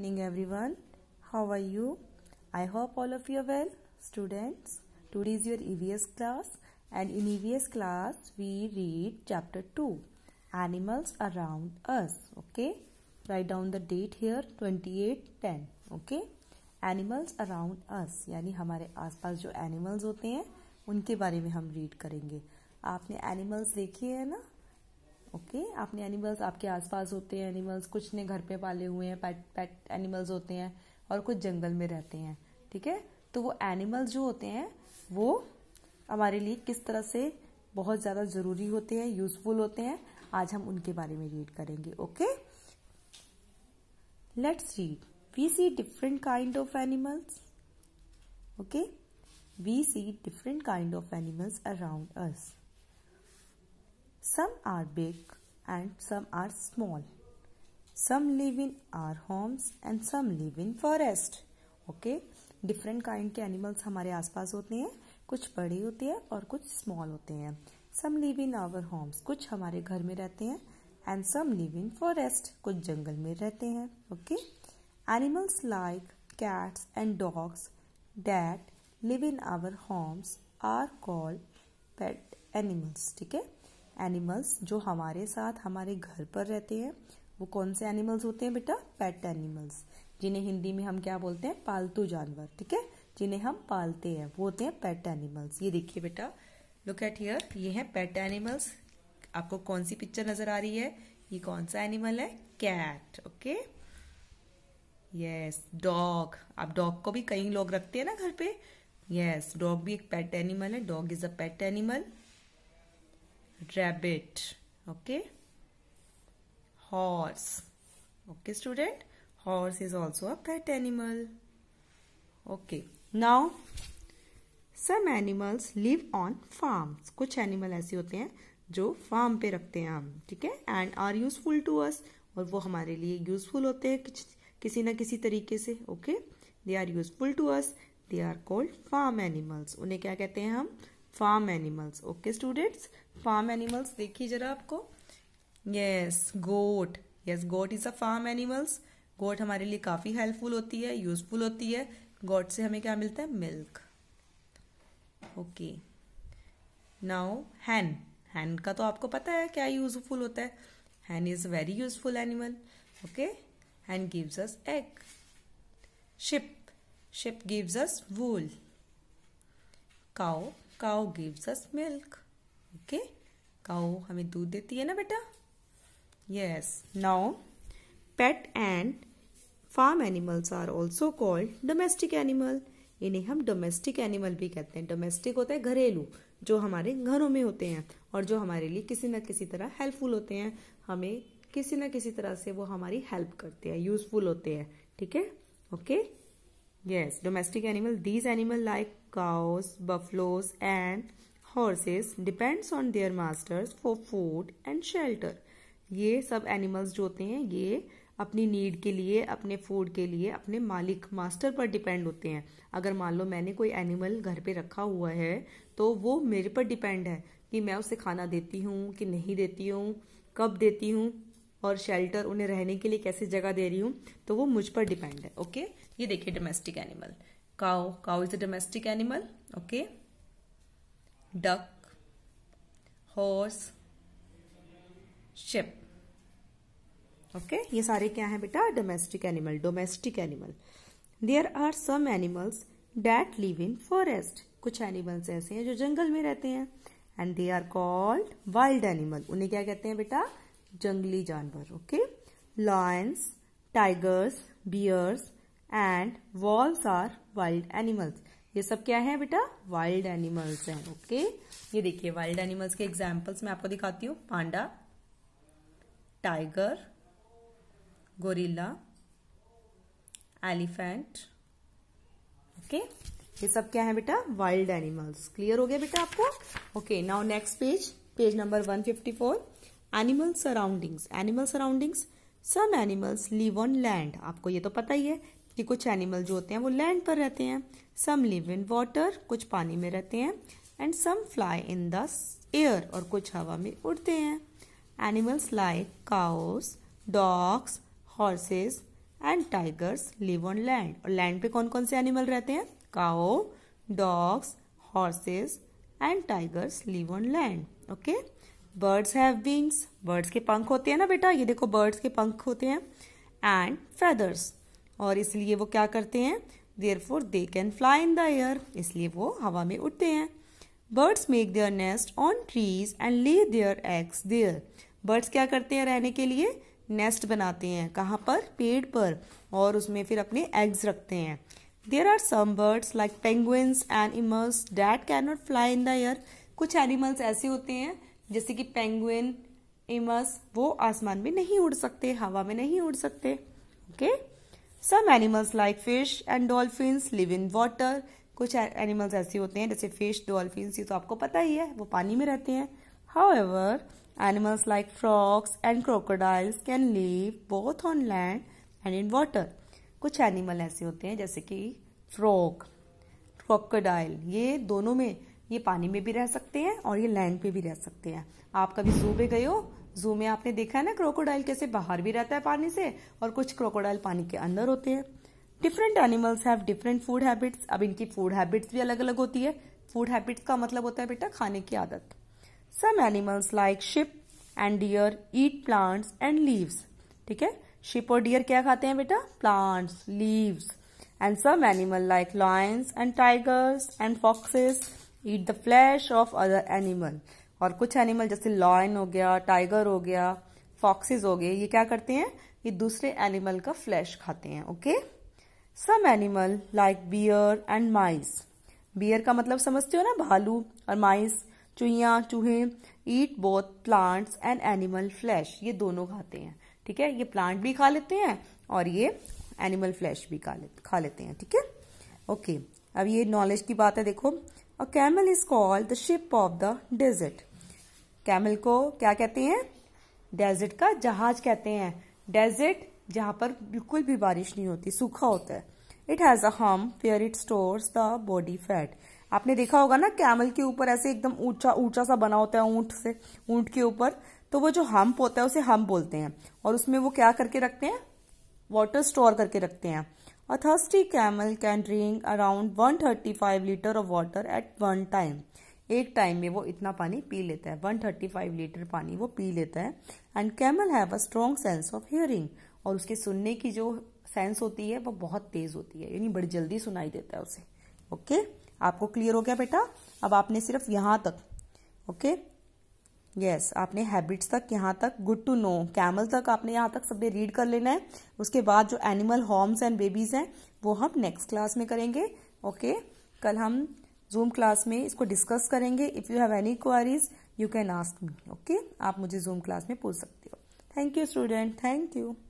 evening everyone how are you i hope all of you are well students today is your evs class and in evs class we read chapter 2 animals around us okay write down the date here 28 10 okay animals around us yani hamare aas paas jo animals hote hain unke bare mein hum read karenge aapne animals dekhe hain na okay okay? आपने animals आपके आसपास होते हैं animals कुछ ने घर पे पाले हुए हैं पेट पेट एनिमल्स होते हैं और कुछ जंगल में रहते हैं ठीक है तो वो एनिमल्स जो होते हैं वो हमारे लिए किस तरह से बहुत ज़्यादा ज़रूरी होते हैं यूजफुल होते हैं आज हम उनके बारे में रीड करेंगे okay let's read we see different kind of animals okay we see different kind of animals around us Some are big and some are small. Some live in our homes and some live in forest. Okay, different kind ke animals hamare aas paas hote hain kuch bade hote hain aur kuch small hote hain Some live in our homes. kuch hamare ghar mein rehte hain and some live in forest kuch jangal mein rehte hain okay animals like cats and dogs that live in our homes are called pet animals okay animals जो हमारे साथ हमारे घर पर रहते हैं वो कौन से एनिमल्स होते हैं बेटा पेट एनिमल्स जिन्हें हिंदी में हम क्या बोलते हैं पालतू जानवर ठीक है जिन्हें हम पालते हैं वो होते हैं पेट एनिमल्स ये देखिए बेटा लुक एट हियर ये है पेट एनिमल्स आपको कौन सी पिक्चर नजर आ रही है ये कौन सा एनिमल है कैट ओके यस डॉग आप डॉग को भी कई लोग रखते हैं ना घर पे यस yes, डॉग भी एक पेट एनिमल है dog is a pet animal rabbit okay horse okay student horse is also a pet animal okay now some animals live on farms कुछ एनिमल ऐसे होते हैं जो फार्म पे रखते हैं हम ठीक है and are useful to us और वो हमारे लिए यूजफुल होते हैं किस, किसी ना किसी तरीके से okay they are useful to us they are called farm animals उन्हें क्या कहते हैं हम farm animals okay students farm animals देखिए जरा आपको yes goat yes goat is a farm animals goat हमारे लिए काफ़ी हेल्पफुल होती है यूजफुल होती है गोट से हमें क्या मिलता है milk okay now hen hen का तो आपको पता है क्या यूजफुल होता है hen is very useful animal okay hen gives us egg sheep sheep gives us wool cow cow gives us milk okay cow हमें दूध देती है ना बेटा yes now pet and farm animals are also called domestic animal इन्हें हम domestic animal भी कहते हैं डोमेस्टिक होता है घरेलू जो हमारे घरों में होते हैं और जो हमारे लिए किसी न किसी तरह हेल्पफुल होते हैं हमें किसी न किसी तरह से वो हमारी हेल्प करते हैं यूजफुल होते हैं ठीक है okay okay? Yes, domestic animal. These animal like cows, buffaloes and horses depends on their masters for food and shelter. ये सब एनिमल्स जो होते हैं ये अपनी नीड के लिए अपने फूड के लिए अपने मालिक मास्टर पर डिपेंड होते हैं अगर मान लो मैंने कोई एनिमल घर पे रखा हुआ है तो वो मेरे पर डिपेंड है कि मैं उसे खाना देती हूँ कि नहीं देती हूँ कब देती हूँ और शेल्टर उन्हें रहने के लिए कैसे जगह दे रही हूँ तो वो मुझ पर डिपेंड है ओके ये देखिए domestic animal cow cow is a domestic animal okay duck horse sheep okay ये सारे क्या हैं बेटा domestic animal domestic animal there are some animals that live in forest कुछ एनिमल्स ऐसे हैं जो जंगल में रहते हैं and they are called wild animal उन्हें क्या कहते हैं बेटा जंगली जानवर okay lions tigers bears and wolves are wild animals ये सब क्या है बेटा वाइल्ड एनिमल्स हैं ओके ये देखिए वाइल्ड एनिमल्स के एग्जाम्पल्स मैं आपको दिखाती हूँ panda tiger gorilla elephant okay ये सब क्या है बेटा वाइल्ड एनिमल्स क्लियर हो गया बेटा आपको okay now next page page number 154 animal surroundings animal surroundings some animals live on land आपको ये तो पता ही है कि कुछ एनिमल जो होते हैं वो लैंड पर रहते हैं सम लिव इन वाटर कुछ पानी में रहते हैं and some fly in the air और कुछ हवा में उड़ते हैं animals like cows dogs horses and tigers live on land और लैंड पे कौन कौन से एनिमल रहते हैं cow dogs horses and tigers live on land okay birds have wings birds के पंख होते हैं ना बेटा ये देखो बर्ड्स के पंख होते हैं एंड फेदर्स और इसलिए वो क्या करते हैं therefore they can fly in the air इसलिए वो हवा में उठते हैं birds make their nest on trees and lay their eggs there birds क्या करते हैं रहने के लिए नेस्ट बनाते हैं कहाँ पर पेड़ पर और उसमें फिर अपने एग्स रखते हैं there are some birds like penguins and emus that can not fly in the air कुछ एनिमल्स ऐसे होते हैं जैसे कि पेंगुइन इमस वो आसमान में नहीं उड़ सकते हवा में नहीं उड़ सकते okay okay? Some animals like fish and dolphins live in water कुछ एनिमल्स ऐसे होते हैं जैसे फिश डॉल्फिन्स ये तो आपको पता ही है वो पानी में रहते हैं however animals like frogs and crocodiles can live both on land and in water कुछ एनिमल ऐसे होते हैं जैसे कि फ्रॉक क्रोकोडाइल ये दोनों में ये पानी में भी रह सकते हैं और ये लैंड पे भी रह सकते हैं आप कभी सूबे पे गए हो जू में आपने देखा है ना क्रोकोडाइल कैसे बाहर भी रहता है पानी से और कुछ क्रोकोडाइल पानी के अंदर होते हैं different animals have different food habits अब इनकी फूड हैबिट्स भी अलग अलग होती है फूड हैबिट्स का मतलब होता है बेटा खाने की आदत some animals like sheep and deer eat plants and leaves ठीक है शिप और डियर क्या खाते हैं बेटा plants leaves and some animal like lions and tigers and foxes eat the flesh of other animal और कुछ एनिमल जैसे लॉयन हो गया टाइगर हो गया फॉक्सेस हो गए ये क्या करते हैं ये दूसरे एनिमल का फ्लैश खाते हैं okay some animal like bear and mice bear का मतलब समझते हो ना भालू और माइस चुहिया चूहे eat both plants and animal flesh ये दोनों खाते हैं ठीक है ये प्लांट भी खा लेते हैं और ये एनिमल फ्लैश भी खा लेते खा लेते हैं ठीक है ओके अब ये नॉलेज की बात है देखो a camel is called the ship of the desert camel को क्या कहते हैं डेजर्ट का जहाज कहते हैं डेजर्ट जहाँ पर बिल्कुल भी बारिश नहीं होती सूखा होता है इट हैज़ अ हम फेयर it stores the body fat आपने देखा होगा ना कैमल के ऊपर ऐसे एकदम ऊंचा ऊंचा सा बना होता है ऊंट से ऊंट के ऊपर तो वो जो हम्प होता है उसे हम बोलते हैं और उसमें वो क्या करके रखते हैं वाटर स्टोर करके रखते हैं a thirsty camel can drink around 135 litre of water at one time एक टाइम में वो इतना पानी पी लेता है 135 लीटर पानी वो पी लेता है and camel have a strong sense of hearing और उसके सुनने की जो सेंस होती है वो बहुत तेज होती है यानी बड़ी जल्दी सुनाई देता है उसे ओके okay? आपको क्लियर हो गया बेटा अब आपने सिर्फ यहाँ तक ओके okay? यस yes, आपने हैबिट्स तक यहाँ तक गुड टू नो कैमल तक आपने यहाँ तक सब रीड कर लेना है उसके बाद जो एनिमल हॉर्म्स एंड बेबीज हैं वो हम नेक्स्ट क्लास में करेंगे ओके okay? कल हम जूम क्लास में इसको डिस्कस करेंगे if you have any queries you can ask me okay आप मुझे जूम क्लास में पूछ सकते हो thank you student thank you